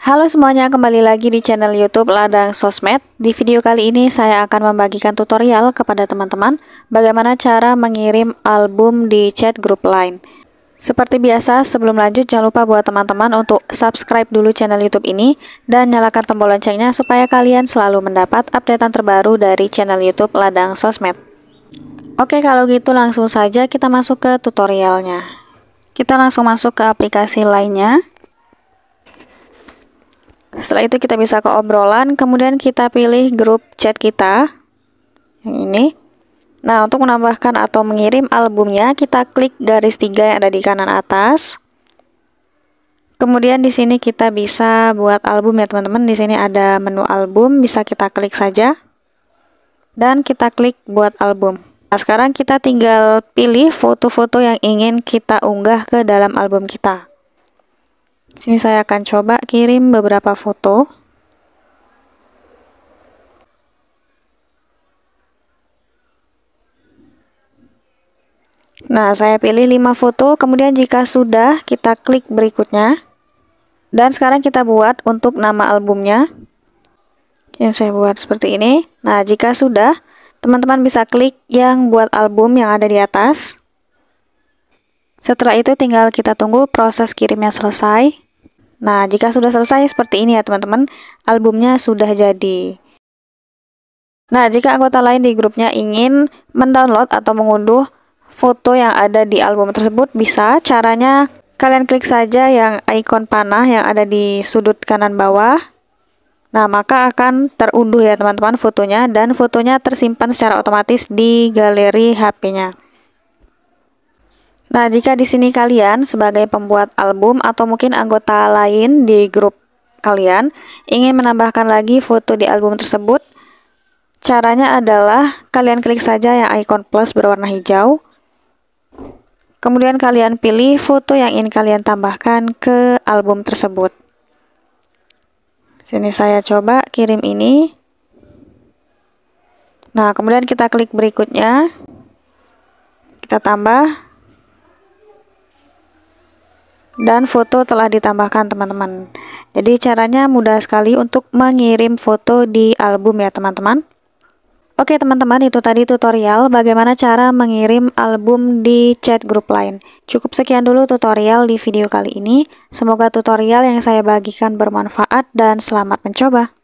Halo semuanya, kembali lagi di channel YouTube Ladang Sosmed. Di video kali ini saya akan membagikan tutorial kepada teman-teman bagaimana cara mengirim album di chat grup lain. Seperti biasa, sebelum lanjut jangan lupa buat teman-teman untuk subscribe dulu channel YouTube ini dan nyalakan tombol loncengnya supaya kalian selalu mendapat update terbaru dari channel YouTube Ladang Sosmed. Oke, kalau gitu langsung saja kita masuk ke tutorialnya. Kita langsung masuk ke aplikasi lainnya. Setelah itu kita bisa ke obrolan, kemudian kita pilih grup chat kita yang ini. Nah, untuk menambahkan atau mengirim albumnya, kita klik garis tiga yang ada di kanan atas. Kemudian di sini kita bisa buat album ya teman-teman. Di sini ada menu album, bisa kita klik saja. Dan kita klik buat album. Nah, sekarang kita tinggal pilih foto-foto yang ingin kita unggah ke dalam album kita. Sini saya akan coba kirim beberapa foto. Nah, saya pilih 5 foto, kemudian jika sudah, kita klik berikutnya. Dan sekarang kita buat untuk nama albumnya. Yang saya buat seperti ini. Nah, jika sudah, teman-teman bisa klik yang buat album yang ada di atas. Setelah itu tinggal kita tunggu proses kirimnya selesai. Nah, jika sudah selesai seperti ini ya teman-teman, albumnya sudah jadi. Nah, jika anggota lain di grupnya ingin mendownload atau mengunduh foto yang ada di album tersebut, bisa caranya kalian klik saja yang ikon panah yang ada di sudut kanan bawah. Nah, maka akan terunduh ya teman-teman fotonya dan fotonya tersimpan secara otomatis di galeri HP-nya. Nah, jika di sini kalian sebagai pembuat album atau mungkin anggota lain di grup kalian ingin menambahkan lagi foto di album tersebut, caranya adalah kalian klik saja yang icon plus berwarna hijau. Kemudian kalian pilih foto yang ingin kalian tambahkan ke album tersebut. Sini saya coba kirim ini. Nah, kemudian kita klik berikutnya. Kita tambah dan foto telah ditambahkan teman-teman jadi caranya mudah sekali untuk mengirim foto di album ya teman-teman Oke teman-teman itu tadi tutorial bagaimana cara mengirim album di chat grup lain Cukup sekian dulu tutorial di video kali ini Semoga tutorial yang saya bagikan bermanfaat dan selamat mencoba